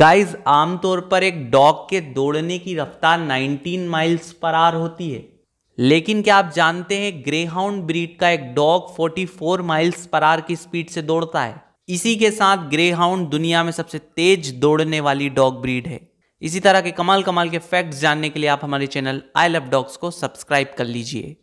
guys आमतौर पर एक डॉग के दौड़ने की रफ्तार 19 माइल्स पर आर होती है लेकिन क्या आप जानते हैं ग्रेहाउंड ब्रीड का एक डॉग 44 माइल्स पर आर की स्पीड से दौड़ता है इसी के साथ ग्रेहाउंड दुनिया में सबसे तेज दौड़ने वाली डॉग ब्रीड है इसी तरह के कमाल कमाल के फैक्ट्स जानने के लिए आप हमारे चैनल आई लव डॉग्स को सब्सक्राइब कर लीजिए